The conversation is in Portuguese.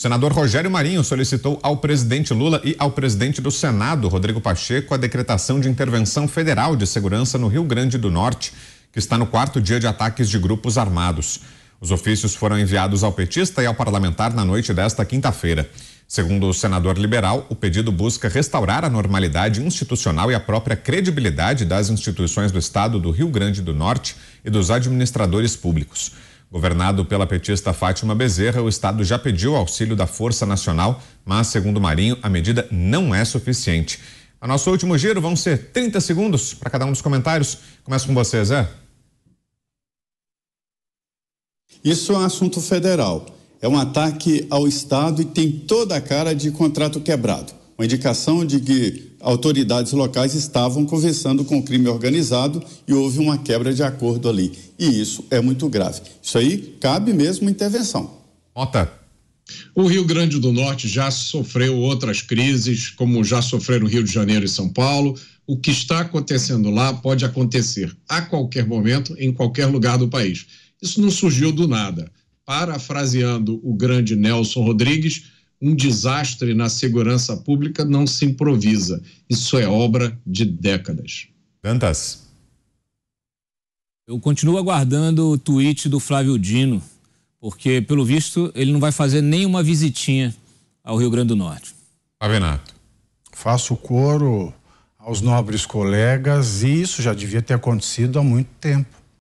Senador Rogério Marinho solicitou ao presidente Lula e ao presidente do Senado, Rodrigo Pacheco, a decretação de intervenção federal de segurança no Rio Grande do Norte, que está no quarto dia de ataques de grupos armados. Os ofícios foram enviados ao petista e ao parlamentar na noite desta quinta-feira. Segundo o senador liberal, o pedido busca restaurar a normalidade institucional e a própria credibilidade das instituições do Estado do Rio Grande do Norte e dos administradores públicos. Governado pela petista Fátima Bezerra, o estado já pediu auxílio da Força Nacional, mas, segundo Marinho, a medida não é suficiente. A nosso último giro vão ser 30 segundos para cada um dos comentários. Começa com você, Zé. Isso é um assunto federal. É um ataque ao Estado e tem toda a cara de contrato quebrado uma indicação de que autoridades locais estavam conversando com o crime organizado e houve uma quebra de acordo ali. E isso é muito grave. Isso aí cabe mesmo intervenção. Mota. O Rio Grande do Norte já sofreu outras crises, como já sofreram Rio de Janeiro e São Paulo. O que está acontecendo lá pode acontecer a qualquer momento, em qualquer lugar do país. Isso não surgiu do nada. Parafraseando o grande Nelson Rodrigues, um desastre na segurança pública não se improvisa. Isso é obra de décadas. Dantas. Eu continuo aguardando o tweet do Flávio Dino, porque, pelo visto, ele não vai fazer nenhuma visitinha ao Rio Grande do Norte. Avenato. Faço coro aos nobres colegas e isso já devia ter acontecido há muito tempo.